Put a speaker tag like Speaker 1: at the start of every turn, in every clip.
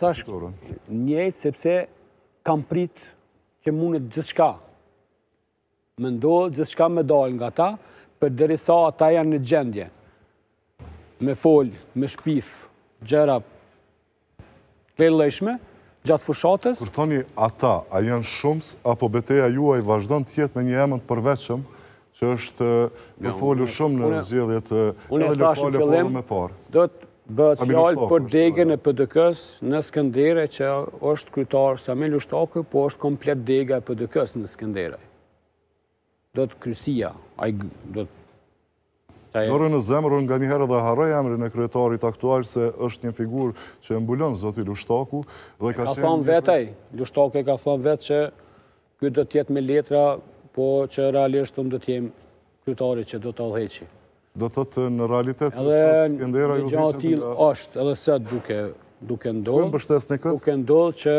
Speaker 1: Sa shkuru? sepse kam prit që mundet gjithë shka. Më ndohë gjithë shka me dal nga ta, për sa ata janë në gjendje. Me fol, me shpif, gjera,
Speaker 2: kvellëshme, gjatë fushatës. Kërë thoni ata, a janë shumës, apo beteja juaj vazhdo në tjetë me një emën përveqëm, që është eh, me folu shumë në rëzjedhjet eh,
Speaker 1: e lokale porë me parë do të Bëhet fjallë për degën e PDK-s në Skëndere që është krytarë Samil Lushtaku, po është komplet dega e PDK-s në Skëndere. Do të krysia, a do të... Dore në
Speaker 2: zemrë nga herë dhe harë emri në krytarit aktual se është një figur që e mbulon zoti Lushtaku dhe ka shenë... Ka thonë vetaj,
Speaker 1: Lushtaku e ka thonë vetë që këtë do tjetë me letra, po që realishtë të më do tjemë krytarit që do të alheqi. Do të thotë në realitet, edhe skendera ju vishën të nga... edhe se duke duke ndodhë, duke ndodhë që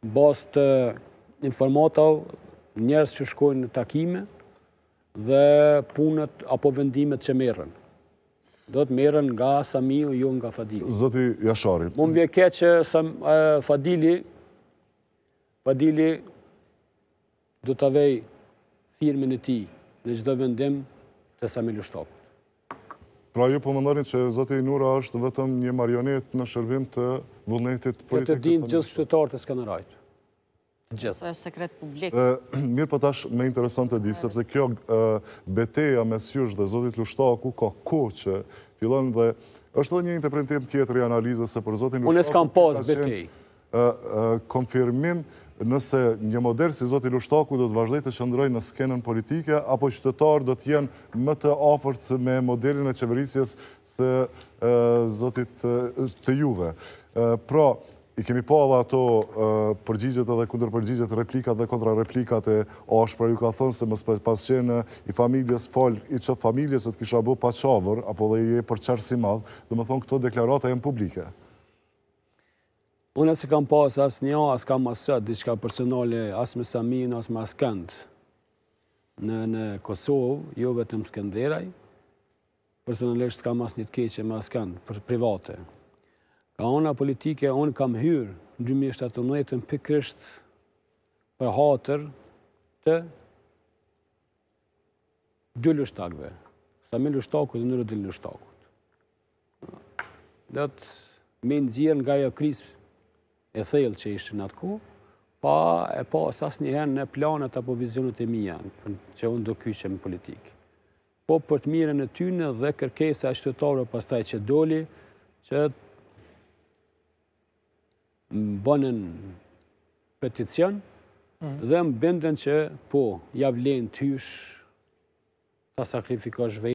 Speaker 1: në basë të informatav njërës që shkojnë në takime dhe punët apo vendimet që merën. Do të merën nga Samiu, ju jo nga Fadili.
Speaker 2: Zëti Jashari.
Speaker 1: Më më vjeke që Fadili Fadili do të vej firme në ti në gjithë dhe vendim dhe sa milu
Speaker 2: Pra ju përmëndarin po që Zotë Inura është vetëm një marionet në shërbim të vullnetit politikës. Këtë të dinë gjithë qëtëtarët
Speaker 1: të s'ka në rajtë. Gjithë. Së sekret publik.
Speaker 2: Mirë për po tash me interesant të di, sepse kjo beteja me s'yush dhe Zotit Lushtaku ka ku që fillon dhe është dhe një interpretim tjetër i analizës se për Zotin Lushtaku... Unë e s'kam pas betej konfirmim nëse një model si Zotë Lushtaku do të vazhdej të qëndroj në skenën politike, apo qytetarë do të jenë më të ofërt me modelin e qeverisjes se Zotit të juve. Pra, i kemi po edhe ato përgjigjet edhe kunder përgjigjet replikat dhe kontra replikat e ashpra ju ka thënë se mësë pas qenë i familjes falë i qëtë familjes e të kisha bu pa qavër, apo dhe i e për qërë si madhë, dhe më thonë këto deklarata e në publike.
Speaker 1: Unë e kam pas as një, as kam aset, diçka personale, as me Samin, as me Askend, në Kosovë, jo vetëm Skenderaj, personalisht s'kam as një të keqe me Askend, për private. Ka ona politike, unë kam hyrë në 2017 në pikrisht për hatër të dy lushtakve, Samin lushtaku dhe në rëdil lushtaku. Dhe atë me nëzirë nga jo krisë, e thejlë që ishë në atë ku, pa e pa po, sas një në planet apo vizionet e mija, që unë do kyqe me politikë. Po për të mire në tyne dhe kërkesa e shtetarë pas taj që doli, që më bënën peticion mhm. dhe më bëndën që po, javlen të hysh, ta sakrifikosh vejtë,